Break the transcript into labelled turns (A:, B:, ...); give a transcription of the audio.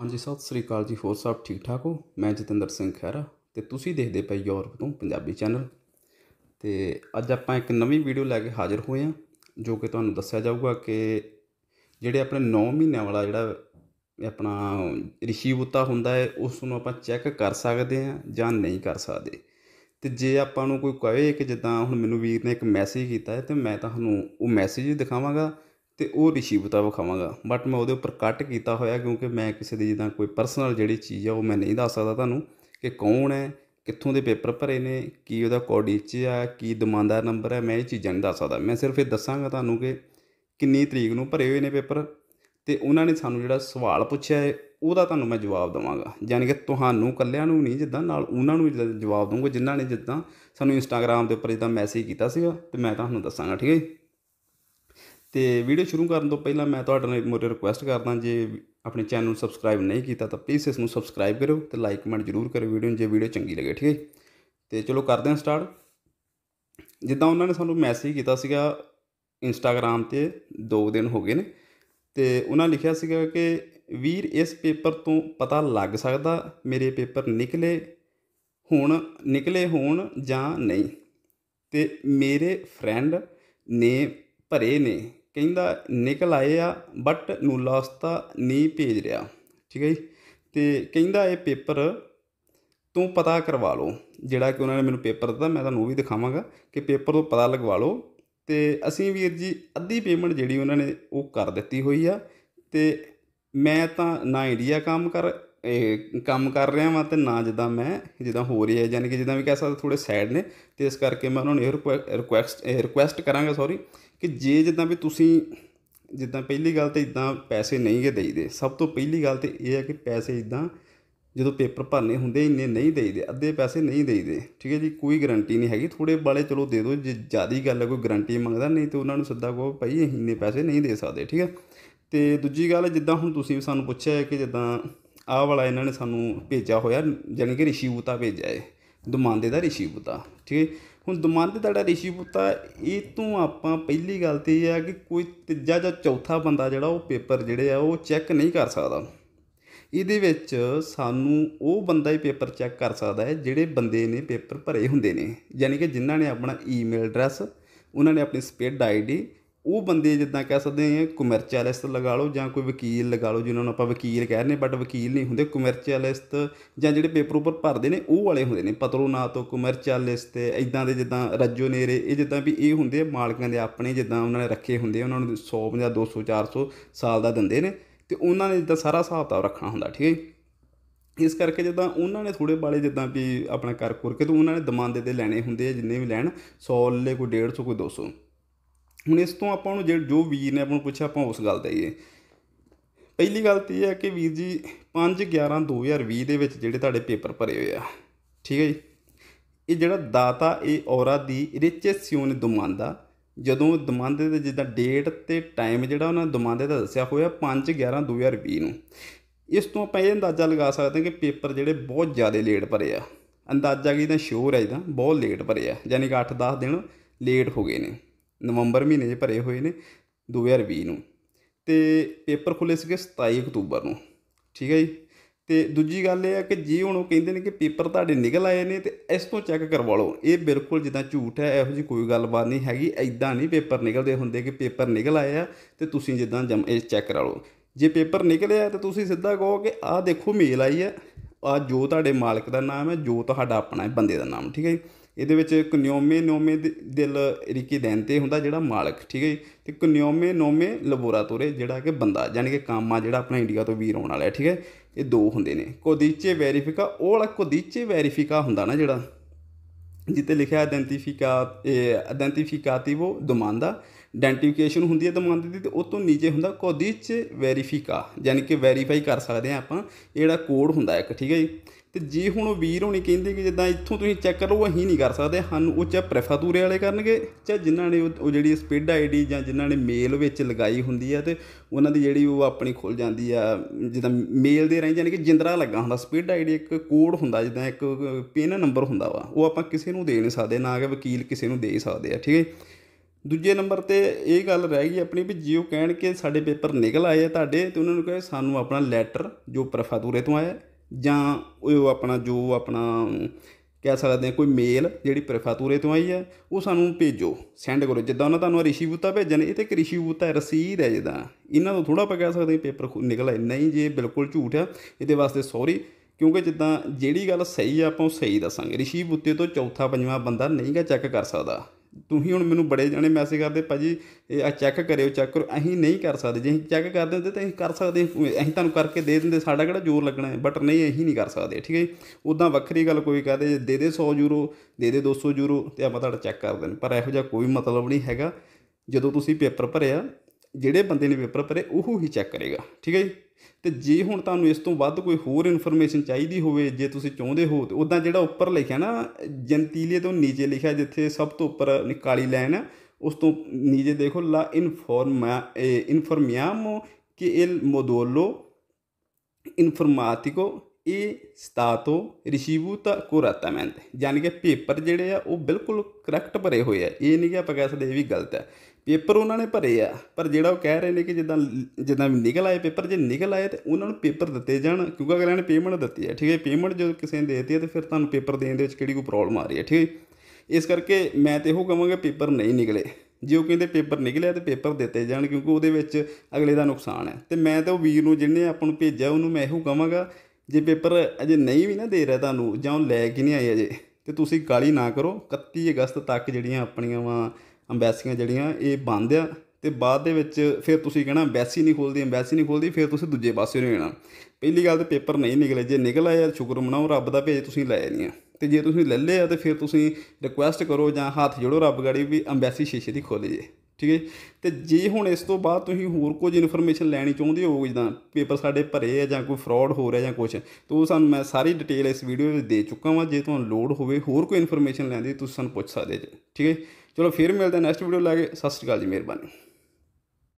A: ਹਾਂਜੀ ਸਤਿ ਸ੍ਰੀ ਅਕਾਲ ਜੀ ਹੋਰ ਸਭ ਠੀਕ ਠਾਕ ਹੋ ਮੈਂ ਜਤਿੰਦਰ ਸਿੰਘ ਖੈਰਾ ਤੇ ਤੁਸੀਂ ਦੇਖਦੇ ਪਏ ਯੂਰਪ ਤੋਂ ਪੰਜਾਬੀ ਚੈਨਲ ਤੇ ਅੱਜ ਆਪਾਂ ਇੱਕ ਨਵੀਂ ਵੀਡੀਓ ਲੈ ਕੇ ਹਾਜ਼ਰ ਹੋਏ ਆ ਜੋ ਕਿ ਤੁਹਾਨੂੰ ਦੱਸਿਆ ਜਾਊਗਾ ਕਿ ਜਿਹੜੇ ਆਪਣੇ 9 ਮਹੀਨਿਆਂ ਵਾਲਾ ਜਿਹੜਾ ਆਪਣਾ ਰਿਸ਼ੀ ਬੁੱਤਾ ਹੁੰਦਾ ਹੈ ਉਸ ਨੂੰ ਆਪਾਂ ਚੈੱਕ ਕਰ ਸਕਦੇ ਆ ਜਾਂ ਨਹੀਂ ਕਰ ਸਕਦੇ ਤੇ ਜੇ ਆਪਾਂ ਨੂੰ ਕੋਈ ਕਹੇ ਕਿ ਜਿੱਦਾਂ ਹੁਣ ਮੈਨੂੰ ਵੀਰ ਨੇ ਇੱਕ ਮੈਸੇਜ ਕੀਤਾ ਹੈ ਤੇ ਮੈਂ ਤੁਹਾਨੂੰ ਉਹ ਮੈਸੇਜ ਦਿਖਾਵਾਂਗਾ ਤੇ ਉਹ ਰਿਸ਼ੀਵਤਾ ਵਿਖਾਵਾਂਗਾ ਬਟ ਮੈਂ ਉਹਦੇ ਉੱਪਰ ਕੱਟ ਕੀਤਾ ਹੋਇਆ ਕਿਉਂਕਿ ਮੈਂ ਕਿਸੇ ਦੀ ਜਿੱਦਾਂ ਕੋਈ ਪਰਸਨਲ ਜਿਹੜੀ ਚੀਜ਼ ਆ ਉਹ ਮੈਂ ਨਹੀਂ ਦੱਸ ਸਕਦਾ ਤੁਹਾਨੂੰ ਕਿ ਕੌਣ ਹੈ ਕਿੱਥੋਂ ਦੇ ਪੇਪਰ ਭਰੇ ਨੇ ਕੀ ਉਹਦਾ ਕੋਡਿਚ ਆ ਕੀ ਦਮਾਨਦਾਰ ਨੰਬਰ ਹੈ ਮੈਂ ਇਹ ਚੀਜ਼ਾਂ ਨਹੀਂ ਦੱਸ ਸਕਦਾ ਮੈਂ ਸਿਰਫ ਇਹ ਦੱਸਾਂਗਾ ਤੁਹਾਨੂੰ ਕਿ ਕਿੰਨੀ ਤਰੀਕ ਨੂੰ ਭਰੇ ਹੋਏ ਨੇ ਪੇਪਰ ਤੇ ਉਹਨਾਂ ਨੇ ਸਾਨੂੰ ਜਿਹੜਾ ਸਵਾਲ ਪੁੱਛਿਆ ਹੈ ਉਹਦਾ ਤੁਹਾਨੂੰ ਮੈਂ ਜਵਾਬ ਦਵਾਂਗਾ ਯਾਨੀ ਕਿ ਤੁਹਾਨੂੰ ਕੱਲਿਆਂ ਨੂੰ ਨਹੀਂ ਜਿੱਦਾਂ ਨਾਲ ਉਹਨਾਂ ਨੂੰ ਜਵਾਬ ਦਵਾਂਗਾ ਜਿਨ੍ਹਾਂ ਨੇ ਜਿੱਦਾਂ ਸਾਨੂੰ ਇੰਸਟਾਗ੍ਰam ਦੇ ਉੱਪਰ ਜਿੱਦਾਂ ਮੈਸੇਜ ਕੀਤਾ ਸੀਗਾ ਤੇ ਮੈਂ ਤੁਹਾਨੂੰ ਦੱਸਾਂਗਾ ਠੀਕ ਹੈ ਤੇ ਵੀਡੀਓ ਸ਼ੁਰੂ ਕਰਨ ਤੋਂ ਪਹਿਲਾਂ ਮੈਂ ਤੁਹਾਡੇ ਨਾਲ ਮੋਰੇ ਰਿਕੁਐਸਟ ਕਰਦਾ ਜੇ ਆਪਣੇ ਚੈਨਲ ਨੂੰ ਸਬਸਕ੍ਰਾਈਬ ਨਹੀਂ ਕੀਤਾ ਤਾਂ ਪਲੀਜ਼ ਇਸ ਨੂੰ ਸਬਸਕ੍ਰਾਈਬ ਕਰੋ ਤੇ ਲਾਈਕ ਕਮੈਂਟ ਜ਼ਰੂਰ ਕਰੋ ਵੀਡੀਓ ਨੂੰ ਜੇ ਵੀਡੀਓ ਚੰਗੀ ਲੱਗੇ ਠੀਕ ਹੈ ਤੇ ਚਲੋ ਕਰਦੇ ਹਾਂ ਸਟਾਰਟ ਜਿੱਦਾਂ ਉਹਨਾਂ ਨੇ ਸਾਨੂੰ ਮੈਸੇਜ ਕੀਤਾ ਸੀਗਾ ਇੰਸਟਾਗ੍ਰam ਤੇ 2 ਦਿਨ ਹੋ ਗਏ ਨੇ ਤੇ ਉਹਨਾਂ ਲਿਖਿਆ ਸੀਗਾ ਕਿ ਵੀਰ ਇਸ ਪੇਪਰ ਤੋਂ ਪਤਾ ਲੱਗ ਸਕਦਾ ਮੇਰੇ ਪੇਪਰ ਨਿਕਲੇ ਹੁਣ ਨਿਕਲੇ ਹੋਣ ਜਾਂ ਨਹੀਂ ਤੇ ਮੇਰੇ ਫਰੈਂਡ ਨੇ ਭਰੇ ਨੇ ਕਹਿੰਦਾ ਨਿਕਲ ਆਏ ਆ ਬਟ ਲਾਸਤਾ ਨਹੀਂ ਭੇਜ ਰਿਹਾ ਠੀਕ ਹੈ ਜੀ ਤੇ ਕਹਿੰਦਾ ਇਹ ਪੇਪਰ ਤੂੰ ਪਤਾ ਕਰਵਾ ਲਓ ਜਿਹੜਾ ਕਿ ਉਹਨਾਂ ਨੇ ਮੈਨੂੰ ਪੇਪਰ ਦਿੱਤਾ ਮੈਂ ਤੁਹਾਨੂੰ ਉਹ ਵੀ ਦਿਖਾਵਾਂਗਾ ਕਿ ਪੇਪਰ ਤੋਂ ਪਤਾ ਲਗਵਾ ਲਓ ਤੇ ਅਸੀਂ ਵੀਰ ਜੀ ਅੱਧੀ ਪੇਮੈਂਟ ਜਿਹੜੀ ਉਹਨਾਂ ਨੇ ਉਹ ਕਰ ਦਿੱਤੀ ਹੋਈ ਆ ਤੇ ਮੈਂ ਤਾਂ ਨਾ ਇੰਡੀਆ ਕੰਮ ਕਰ ਇਹ ਕੰਮ ਕਰ ਰਿਹਾ ਵਾਂ ਤੇ ਨਾ ਜਿੱਦਾਂ ਮੈਂ ਜਿੱਦਾਂ ਹੋ ਰਿਹਾ ਯਾਨੀ ਕਿ ਜਿੱਦਾਂ ਵੀ ਕਹਿ ਸਕਦਾ ਥੋੜੇ ਸੈਡ ਨੇ ਤੇ ਇਸ ਕਰਕੇ ਮੈਂ ਉਹਨਾਂ ਨੂੰ ਰਿਕੁਐਸਟ ਰਿਕੁਐਸਟ ਕਰਾਂਗਾ ਸੌਰੀ ਕਿ ਜੇ ਜਿੱਦਾਂ ਵੀ ਤੁਸੀਂ ਜਿੱਦਾਂ ਪਹਿਲੀ ਗੱਲ ਤੇ ਇਦਾਂ ਪੈਸੇ ਨਹੀਂ ਗੇ ਦੇਈਦੇ ਸਭ ਤੋਂ ਪਹਿਲੀ ਗੱਲ ਤੇ ਇਹ ਹੈ ਕਿ ਪੈਸੇ ਇਦਾਂ ਜਦੋਂ ਪੇਪਰ ਭਰਨੇ ਹੁੰਦੇ ਇੰਨੇ ਨਹੀਂ ਦੇਈਦੇ ਅੱਧੇ ਪੈਸੇ ਨਹੀਂ ਦੇਈਦੇ ਠੀਕ ਹੈ ਜੀ ਕੋਈ ਗਾਰੰਟੀ ਨਹੀਂ ਹੈਗੀ ਥੋੜੇ ਬਾਲੇ ਚਲੋ ਦੇ ਦਿਓ ਜੇ ਜ਼ਿਆਦੀ ਗੱਲ ਹੈ ਕੋਈ ਗਾਰੰਟੀ ਮੰਗਦਾ ਨਹੀਂ ਤੇ ਉਹਨਾਂ ਨੂੰ ਸਿੱਧਾ ਕਹੋ ਭਾਈ ਇੰਨੇ ਪੈਸੇ ਨਹੀਂ ਦੇ ਸਕਦੇ ਠੀਕ ਹੈ ਤੇ ਦੂਜੀ ਗੱਲ ਜਿੱਦਾਂ ਹੁਣ ਤੁਸੀਂ ਸਾਨੂੰ ਪੁੱਛਿਆ ਹੈ ਕਿ ਜਿੱਦਾਂ ਆਹ ਵਾਲਾ ਇਹਨਾਂ ਨੇ ਸਾਨੂੰ ਭੇਜਿਆ ਹੋਇਆ ਜਾਨੀ ਕਿ ਪੁੱਤਾ ਭੇਜਿਆ ਹੈ ਦਮਾਂਦੇ ਦਾ ਪੁੱਤਾ ਠੀਕ ਹੈ ਹੁਣ ਦਮਾਂਦੇ ਦਾ ਪੁੱਤਾ ਇਹ ਤੋਂ ਆਪਾਂ ਪਹਿਲੀ ਗੱਲ ਤੇ ਇਹ ਆ ਕਿ ਕੋਈ ਤੀਜਾ ਜਾਂ ਚੌਥਾ ਬੰਦਾ ਜਿਹੜਾ ਉਹ ਪੇਪਰ ਜਿਹੜੇ ਆ ਉਹ ਚੈੱਕ ਨਹੀਂ ਕਰ ਸਕਦਾ ਇਹਦੇ ਵਿੱਚ ਸਾਨੂੰ ਉਹ ਬੰਦਾ ਹੀ ਪੇਪਰ ਚੈੱਕ ਕਰ ਸਕਦਾ ਹੈ ਜਿਹੜੇ ਬੰਦੇ ਨੇ ਪੇਪਰ ਭਰੇ ਹੁੰਦੇ ਨੇ ਯਾਨੀ ਕਿ ਜਿਨ੍ਹਾਂ ਨੇ ਆਪਣਾ ਈਮੇਲ ਐਡਰੈਸ ਉਹਨਾਂ ਨੇ ਆਪਣੀ ਸਪੇਡ ਆਈਡੀ ਉਹ ਬੰਦੇ ਜਿੱਦਾਂ ਕਹਿ ਸਕਦੇ ਆ ਕਮਰਸ਼ੀਅਲਿਸਟ ਲਗਾ ਲਓ ਜਾਂ ਕੋਈ ਵਕੀਲ ਲਗਾ ਲਓ ਜਿਨ੍ਹਾਂ ਨੂੰ ਆਪਾਂ ਵਕੀਲ ਕਹਿੰਦੇ ਬਟ ਵਕੀਲ ਨਹੀਂ ਹੁੰਦੇ ਕਮਰਸ਼ੀਅਲਿਸਟ ਜਾਂ ਜਿਹੜੇ ਪੇਪਰ ਉੱਪਰ ਭਰਦੇ ਨੇ ਉਹ ਵਾਲੇ ਹੁੰਦੇ ਨੇ ਪਤਰੋ ਨਾ ਤੋਂ ਕਮਰਸ਼ੀਅਲਿਸਟ ਇਦਾਂ ਦੇ ਜਿੱਦਾਂ ਰੱਜੋ ਨੇਰੇ ਇਹ ਜਿੱਦਾਂ ਵੀ ਇਹ ਹੁੰਦੇ ਆ ਮਾਲਕਾਂ ਦੇ ਆਪਣੇ ਜਿੱਦਾਂ ਉਹਨਾਂ ਨੇ ਰੱਖੇ ਹੁੰਦੇ ਉਹਨਾਂ ਨੂੰ 100 200 400 ਸਾਲ ਦਾ ਦਿੰਦੇ ਨੇ ਤੇ ਉਹਨਾਂ ਨੇ ਜਿੱਦਾਂ ਸਾਰਾ ਹਿਸਾਬ ਤਾਂ ਰੱਖਣਾ ਹੁੰਦਾ ਠੀਕ ਹੈ ਇਸ ਕਰਕੇ ਜਦੋਂ ਉਹਨਾਂ ਨੇ ਥੋੜੇ ਬਾਲੇ ਜਿੱਦਾਂ ਵੀ ਆਪਣਾ ਕਰ ਕਰਕੇ ਤੋਂ ਉਹਨਾਂ ਨੇ ਦਮਾਂਦੇ ਦੇ ਲੈਣੇ ਹੁੰਦੇ ਆ ਜਿੰਨੇ ਵੀ ਲੈਣ 100 ਲੈ ਕੋਈ 150 ਕੋਈ 200 ਹੁਣ ਇਸ ਤੋਂ ਆਪਾਂ ਨੂੰ ਜੋ ਵੀਰ ਨੇ ਆਪਾਂ ਨੂੰ ਪੁੱਛਿਆ ਆਪਾਂ ਉਸ ਗੱਲ ਤੇ ਪਹਿਲੀ ਗੱਲ ਤੇ ਇਹ ਹੈ ਕਿ ਵੀਰ ਜੀ 5 11 2020 ਦੇ ਵਿੱਚ ਜਿਹੜੇ ਤੁਹਾਡੇ ਪੇਪਰ ਭਰੇ ਹੋਏ ਆ ਠੀਕ ਹੈ ਜੀ ਇਹ ਜਿਹੜਾ ਦਾਤਾ ਇਹ ਔਰਾ ਦੀ ਰਿਚੇਸਿਓਨ ਦਮਾਂਦਾ ਜਦੋਂ ਦਮਾਂਦੇ ਦੇ ਜਿੱਦਾਂ ਡੇਟ ਤੇ ਟਾਈਮ ਜਿਹੜਾ ਉਹਨਾਂ ਦਮਾਂਦੇ ਦਾ ਦੱਸਿਆ ਹੋਇਆ 5 11 2020 ਨੂੰ ਇਸ ਤੋਂ ਆਪਾਂ ਇਹ ਅੰਦਾਜ਼ਾ ਲਗਾ ਸਕਦੇ ਹਾਂ ਕਿ ਪੇਪਰ ਜਿਹੜੇ ਬਹੁਤ ਜ਼ਿਆਦਾ ਲੇਟ ਭਰੇ ਆ ਅੰਦਾਜ਼ਾ ਕੀ ਤਾਂ ਸ਼ੋਰ ਹੈ ਇਹਦਾ ਬਹੁਤ ਲੇਟ ਭਰੇ ਆ ਯਾਨੀ ਕਿ 8-10 ਦਿਨ ਲੇਟ ਹੋ ਗਏ ਨੇ ਨਵੰਬਰ ਮਹੀਨੇ 'ਚ ਭਰੇ ਹੋਏ ਨੇ 2020 ਨੂੰ ਤੇ ਪੇਪਰ ਖੁੱਲੇ ਸੀਗੇ 27 ਅਕਤੂਬਰ ਨੂੰ ਠੀਕ ਹੈ ਜੀ ਤੇ ਦੂਜੀ ਗੱਲ ਇਹ ਆ ਕਿ ਜੇ ਹੁਣ ਉਹ ਕਹਿੰਦੇ ਨੇ ਕਿ ਪੇਪਰ ਤੁਹਾਡੇ ਨਿਕਲ ਆਏ ਨੇ ਤੇ ਇਸ ਤੋਂ ਚੈੱਕ ਕਰਵਾ ਲਓ ਇਹ ਬਿਲਕੁਲ ਜਿੱਦਾਂ ਝੂਠ ਹੈ ਇਹੋ ਜੀ ਕੋਈ ਗੱਲਬਾਤ ਨਹੀਂ ਹੈਗੀ ਐਦਾਂ ਨਹੀਂ ਪੇਪਰ ਨਿਕਲਦੇ ਹੁੰਦੇ ਕਿ ਪੇਪਰ ਨਿਕਲ ਆਏ ਆ ਤੇ ਤੁਸੀਂ ਜਿੱਦਾਂ ਇਹ ਚੈੱਕ ਕਰਾ ਲਓ ਜੇ ਪੇਪਰ ਨਿਕਲਿਆ ਤਾਂ ਤੁਸੀਂ ਸਿੱਧਾ ਕਹੋ ਕਿ ਆਹ ਦੇਖੋ ਮੇਲ ਆਈ ਆ ਆ ਜੋ ਤੁਹਾਡੇ ਮਾਲਕ ਦਾ ਨਾਮ ਹੈ ਜੋ ਤੁਹਾਡਾ ਆਪਣਾ ਹੈ ਬੰਦੇ ਦਾ ਨਾਮ ਠੀਕ ਹੈ ਜੀ ਇਹਦੇ ਵਿੱਚ ਇੱਕ ਕਨਿਓਮੇ ਨੋਮੇ ਦਿਲ ਰਿਕੀ ਦੈਂਤੇ ਹੁੰਦਾ ਜਿਹੜਾ ਮਾਲਕ ਠੀਕ ਹੈ ਤੇ ਇੱਕ ਕਨਿਓਮੇ ਨੋਮੇ ਲਬੋਰਾਤੋਰੇ ਜਿਹੜਾ ਕਿ ਬੰਦਾ ਯਾਨੀ ਕਿ ਕਾਮਾ ਜਿਹੜਾ ਆਪਣਾ ਇੰਡੀਆ ਤੋਂ ਵੀਰ ਆਉਣ ਵਾਲਾ ਠੀਕ ਹੈ ਇਹ ਦੋ ਹੁੰਦੇ ਨੇ ਕੋਦੀਚੇ ਵੈਰੀਫਿਕਾ ਉਹ ਵਾਲਾ ਕੋਦੀਚੇ ਵੈਰੀਫਿਕਾ ਹੁੰਦਾ ਨਾ ਜਿਹੜਾ ਜਿੱਤੇ ਲਿਖਿਆ ਆਇਡੈਂਟੀਫਿਕਾ ਇਹ ਆਇਡੈਂਟੀਫਿਕਾਟਿਵੋ ਦਮਾਂਦਾ ਆਇਡੈਂਟੀਫਿਕੇਸ਼ਨ ਹੁੰਦੀ ਹੈ ਦਮਾਂਦੇ ਦੀ ਤੇ ਉਸ ਤੋਂ ਨੀਚੇ ਹੁੰਦਾ ਕੋਦਿਚ ਵੈਰੀਫਿਕਾ ਯਾਨੀ ਕਿ ਵੈਰੀਫਾਈ ਕਰ ਸਕਦੇ ਆ ਆਪਾਂ ਜਿਹੜਾ ਕੋਡ ਹੁੰਦਾ ਇੱਕ ਠੀਕ ਹੈ ਜੀ ਤੇ ਜੇ ਹੁਣ ਉਹ ਵੀਰ ਹੋਣੀ ਕਹਿੰਦੇ ਕਿ ਜਿੱਦਾਂ ਇੱਥੋਂ ਤੁਸੀਂ ਚੈੱਕ ਕਰੋ ਉਹ ਅਸੀਂ ਨਹੀਂ ਕਰ ਸਕਦੇ ਸਾਨੂੰ ਉਹ ਪ੍ਰੈਫਰ ਤੂਰੇ ਵਾਲੇ ਕਰਨਗੇ ਚਾਹ ਜਿਨ੍ਹਾਂ ਨੇ ਉਹ ਜਿਹੜੀ ਸਪਿਡ ਆਈਡੀ ਜਾਂ ਜਿਨ੍ਹਾਂ ਨੇ ਮੇਲ ਵਿੱਚ ਲਗਾਈ ਹੁੰਦੀ ਹੈ ਤੇ ਉਹਨਾਂ ਦੀ ਜਿਹੜੀ ਉਹ ਆਪਣੀ ਖੁੱਲ ਜਾਂਦੀ ਆ ਜਿੱਦਾਂ ਮੇਲ ਦੇ ਰਹੀ ਯਾਨੀ ਕਿ ਜਿੰਦਰਾ ਲੱਗਾ ਹੁੰਦਾ ਸਪਿਡ ਆਈਡੀ ਇੱਕ ਕੋਡ ਹੁੰਦਾ ਜਿੱਦਾਂ ਇੱਕ ਪਿਨ ਨੰਬਰ ਹੁੰਦਾ ਵਾ ਉਹ ਆਪਾਂ ਕਿਸੇ ਨੂੰ ਦੇ ਨਹੀਂ ਸਕਦੇ ਨਾ ਕਿ ਵਕੀਲ ਕਿਸੇ ਨੂੰ ਦੇ ਸਕਦੇ ਆ ਠੀਕ ਹੈ ਦੂਜੇ ਨੰਬਰ ਤੇ ਇਹ ਗੱਲ ਰਹਿ ਗਈ ਆਪਣੀ ਵੀ ਜਿਉ ਕਹਿਣ ਕੇ ਸਾਡੇ ਪੇਪਰ ਨਿਕਲ ਆਏ ਆ ਤੁਹਾਡੇ ਤੇ ਉਹਨਾਂ ਨੂੰ ਕਹੇ ਸਾਨੂੰ ਆਪਣਾ ਲੈਟਰ ਜੋ ਪ੍ਰਫਾਦੂਰੇ ਤੋਂ ਆਇਆ ਜਾਂ ਉਹ ਆਪਣਾ ਜੋ ਆਪਣਾ ਕਹਿ ਸਕਦੇ ਆ ਕੋਈ ਮੇਲ ਜਿਹੜੀ ਪ੍ਰਫਾਤੂਰੇ ਤੋਂ ਆਈ ਹੈ ਉਹ ਸਾਨੂੰ ਭੇਜੋ ਸੈਂਡ ਕਰੋ ਜਿੱਦਾਂ ਉਹਨਾਂ ਤੁਹਾਨੂੰ ਰਿਸ਼ੀ ਬੂਤਾ ਭੇਜਣ ਇਹ ਤੇ ਇੱਕ ਰਿਸ਼ੀ ਬੂਤਾ ਰਸੀਦ ਹੈ ਜਿੱਦਾਂ ਇਹਨਾਂ ਤੋਂ ਥੋੜਾ ਆਪਾਂ ਕਹਿ ਸਕਦੇ ਪੇਪਰ ਨਿਕਲ ਆਇਆ ਨਹੀਂ ਜੇ ਬਿਲਕੁਲ ਝੂਠ ਆ ਇਹਦੇ ਵਾਸਤੇ ਸੌਰੀ ਕਿਉਂਕਿ ਜਿੱਦਾਂ ਜਿਹੜੀ ਗੱਲ ਸਹੀ ਆ ਆਪਾਂ ਉਹ ਸਹੀ ਦੱਸਾਂਗੇ ਰਿਸ਼ੀ ਬੂਤੇ ਤੋਂ ਚੌਥਾ ਪੰਜਵਾਂ ਬੰਦਾ ਨਹੀਂਗਾ ਚੈੱਕ ਕਰ ਸਕਦਾ ਤੁਸੀਂ ਹੁਣ ਮੈਨੂੰ ਬੜੇ ਜਣੇ ਮੈਸੇਜ ਕਰਦੇ ਭਾਜੀ ਇਹ ਆ ਚੈੱਕ ਕਰਿਓ ਚੈੱਕ ਕਰੋ ਅਸੀਂ ਨਹੀਂ ਕਰ ਸਕਦੇ ਜੇ ਅਸੀਂ ਚੈੱਕ ਕਰਦੇ ਹੁੰਦੇ ਤਾਂ ਅਸੀਂ ਕਰ ਸਕਦੇ ਅਸੀਂ ਤੁਹਾਨੂੰ ਕਰਕੇ ਦੇ ਦਿੰਦੇ ਸਾਡਾ ਕਿਹੜਾ ਜ਼ੋਰ ਲੱਗਣਾ ਹੈ ਬਟ ਨਹੀਂ ਅਸੀਂ ਨਹੀਂ ਕਰ ਸਕਦੇ ਠੀਕ ਹੈ ਉਦਾਂ ਵੱਖਰੀ ਗੱਲ ਕੋਈ ਕਹਦੇ ਜੇ ਦੇ ਦੇ 100 ਯੂਰੋ ਦੇ ਦੇ 200 ਯੂਰੋ ਤੇ ਆਪਾਂ ਤੁਹਾਡਾ ਚੈੱਕ ਕਰ ਦੇਣ ਪਰ ਇਹੋ ਜਿਹਾ ਕੋਈ ਮਤਲਬ ਨਹੀਂ ਹੈਗਾ ਜਦੋਂ ਤੁਸੀਂ ਪੇਪਰ ਭਰਿਆ ਜਿਹੜੇ ਬੰਦੇ ਨੇ ਪੇਪਰ ਭਰੇ ਉਹ ਹੀ ਚੈੱਕ ਕਰੇਗਾ ਠੀਕ ਹੈ ਜੀ ਤੇ ਜੇ ਹੁਣ ਤੁਹਾਨੂੰ ਇਸ ਤੋਂ ਵੱਧ ਕੋਈ ਹੋਰ ਇਨਫੋਰਮੇਸ਼ਨ ਚਾਹੀਦੀ ਹੋਵੇ ਜੇ ਤੁਸੀਂ ਚਾਹੁੰਦੇ ਹੋ ਤੇ ਉਦਾਂ ਜਿਹੜਾ ਉੱਪਰ ਲਿਖਿਆ ਨਾ ਜੰਤੀਲੇ ਤੋਂ ਨੀਚੇ ਲਿਖਿਆ ਜਿੱਥੇ ਸਭ ਤੋਂ ਉੱਪਰ ਕਾਲੀ ਲਾਈਨ ਹੈ ਉਸ ਤੋਂ ਨੀਚੇ ਦੇਖੋ ਲਾ ਇਨਫੋਰਮਾ ਇਨਫੋਰਮਿਆਮੋ ਕਿ ਇਲ ਮੋਦੋਲੋ ਇਨਫੋਰਮਾਟਿਕੋ ਇਸਤਾਤੋ ਰਿਸ਼ੀਬੂਤਾ ਕੋਰਾਤਾਮੈਂਤ ਯਾਨੀ ਕਿ ਪੇਪਰ ਜਿਹੜੇ ਆ ਉਹ ਬਿਲਕੁਲ ਕਰੈਕਟ ਭਰੇ ਹੋਏ ਆ ਇਹ ਨਹੀਂ ਕਿ ਆਪਾਂ ਕਹਿ ਸਕਦੇ ਇਹ ਵੀ ਗਲਤ ਹੈ ਪੇਪਰ ਉਹਨਾਂ ਨੇ ਭਰੇ ਆ ਪਰ ਜਿਹੜਾ ਉਹ ਕਹਿ ਰਹੇ ਨੇ ਕਿ ਜਿੱਦਾਂ ਜਿੱਦਾਂ ਨਿਕਲ ਆਏ ਪੇਪਰ ਜੇ ਨਿਕਲ ਆਏ ਤੇ ਉਹਨਾਂ ਨੂੰ ਪੇਪਰ ਦਿੱਤੇ ਜਾਣ ਕਿਉਂਕਿ ਅਗਲਿਆਂ ਨੇ ਪੇਮੈਂਟ ਦਿੱਤੀ ਹੈ ਠੀਕ ਹੈ ਪੇਮੈਂਟ ਜਦੋਂ ਕਿਸੇ ਨੇ ਦੇਤੀ ਹੈ ਤੇ ਫਿਰ ਤੁਹਾਨੂੰ ਪੇਪਰ ਦੇਣ ਦੇ ਵਿੱਚ ਕਿਹੜੀ ਕੋਈ ਪ੍ਰੋਬਲਮ ਆ ਰਹੀ ਹੈ ਠੀਕ ਹੈ ਇਸ ਕਰਕੇ ਮੈਂ ਤੇ ਇਹੋ ਕਹਾਂਗਾ ਪੇਪਰ ਨਹੀਂ ਨਿਕਲੇ ਜੇ ਉਹ ਕਹਿੰਦੇ ਪੇਪਰ ਨਿਕਲਿਆ ਤੇ ਪੇਪਰ ਦਿੱਤੇ ਜਾਣ ਕਿਉਂਕਿ ਉਹਦੇ ਵਿੱਚ ਅਗਲੇ ਦਾ ਨੁਕਸਾਨ ਹੈ ਤੇ ਮੈਂ ਤੇ ਉਹ ਵੀਰ ਨੂੰ ਜਿਹਨੇ ਆਪਾਂ ਨੂੰ ਭੇਜਿਆ ਉਹਨੂੰ ਮੈਂ ਇਹੋ ਕਹਾਂਗਾ ਜੇ ਪੇਪਰ ਅਜੇ ਨਹੀਂ ਵੀ ਨਾ ਦੇ ਰਿਹਾ ਤੁਹਾਨੂੰ ਜਾਂ ਲੈ ਕੇ ਨਹੀਂ ਆਏ ਅਜੇ ਤੇ ਤੁਸੀਂ ਗਾਲੀ ਨਾ ਕਰੋ 31 ਅਗਸਤ ਤੱਕ ਜਿਹੜੀਆਂ ਆਪਣੀਆਂ ਵਾ ਅੰਬੈਸੀਆਂ ਜਿਹੜੀਆਂ ਇਹ ਬੰਦ ਆ ਤੇ ਬਾਅਦ ਦੇ ਵਿੱਚ ਫਿਰ ਤੁਸੀਂ ਕਹਿਣਾ ਅੰਬੈਸੀ ਨਹੀਂ ਖੋਲਦੀ ਅੰਬੈਸੀ ਨਹੀਂ ਖੋਲਦੀ ਫਿਰ ਤੁਸੀਂ ਦੂਜੇ ਪਾਸੇ ਨੂੰ ਜਾਣਾ ਪਹਿਲੀ ਗੱਲ ਤੇ ਪੇਪਰ ਨਹੀਂ ਨਿਕਲੇ ਜੇ ਨਿਕਲ ਆਇਆ ਸ਼ੁਕਰ ਮਨਾਓ ਰੱਬ ਦਾ ਭੇਜ ਤੁਸੀਂ ਲੈ ਨਹੀਂ ਆ ਤੇ ਜੇ ਤੁਸੀਂ ਲੈ ਲਿਆ ਤੇ ਫਿਰ ਤੁਸੀਂ ਰਿਕੁਐਸਟ ਕਰੋ ਜਾਂ ਹੱਥ ਜੋੜੋ ਰੱਬ ਗਾੜੀ ਵੀ ਅੰਬੈਸੀ ਸ਼ੀਸ਼ੇ ਦੀ ਖੋਲ ਜੇ ਠੀਕ ਹੈ ਤੇ ਜੇ ਹੁਣ ਇਸ ਤੋਂ ਬਾਅਦ ਤੁਸੀਂ ਹੋਰ ਕੁਝ ਇਨਫੋਰਮੇਸ਼ਨ ਲੈਣੀ ਚਾਹੁੰਦੇ ਹੋ ਜਿੱਦਾਂ ਪੇਪਰ ਸਾਡੇ ਭਰੇ ਆ ਜਾਂ ਕੋਈ ਫਰਾਡ ਹੋ ਰਿਹਾ ਜਾਂ ਕੁਝ ਤਾਂ ਉਹ ਸਾਨੂੰ ਮੈਂ ਸਾਰੀ ਡਿਟੇਲ ਇਸ ਵੀਡੀਓ ਵਿੱਚ ਦੇ ਚੁੱਕਾ ਹਾਂ ਜੇ ਤੁਹਾਨੂੰ ਲੋੜ ਹੋਵੇ ਹੋਰ ਕੋਈ ਇਨਫੋਰਮੇਸ਼ਨ ਲੈਣ ਦੀ ਤੁਸੀਂ ਸਾਨੂੰ ਪੁੱਛ ਸਕਦੇ ਜੀ ਠੀਕ ਹੈ ਚਲੋ ਫਿਰ ਮਿਲਦੇ ਨੈਕਸਟ ਵੀਡੀਓ ਲਾ ਕੇ ਸਤਿ ਸ਼੍ਰੀ ਅਕਾਲ ਜੀ ਮਿਹਰਬਾਨੀ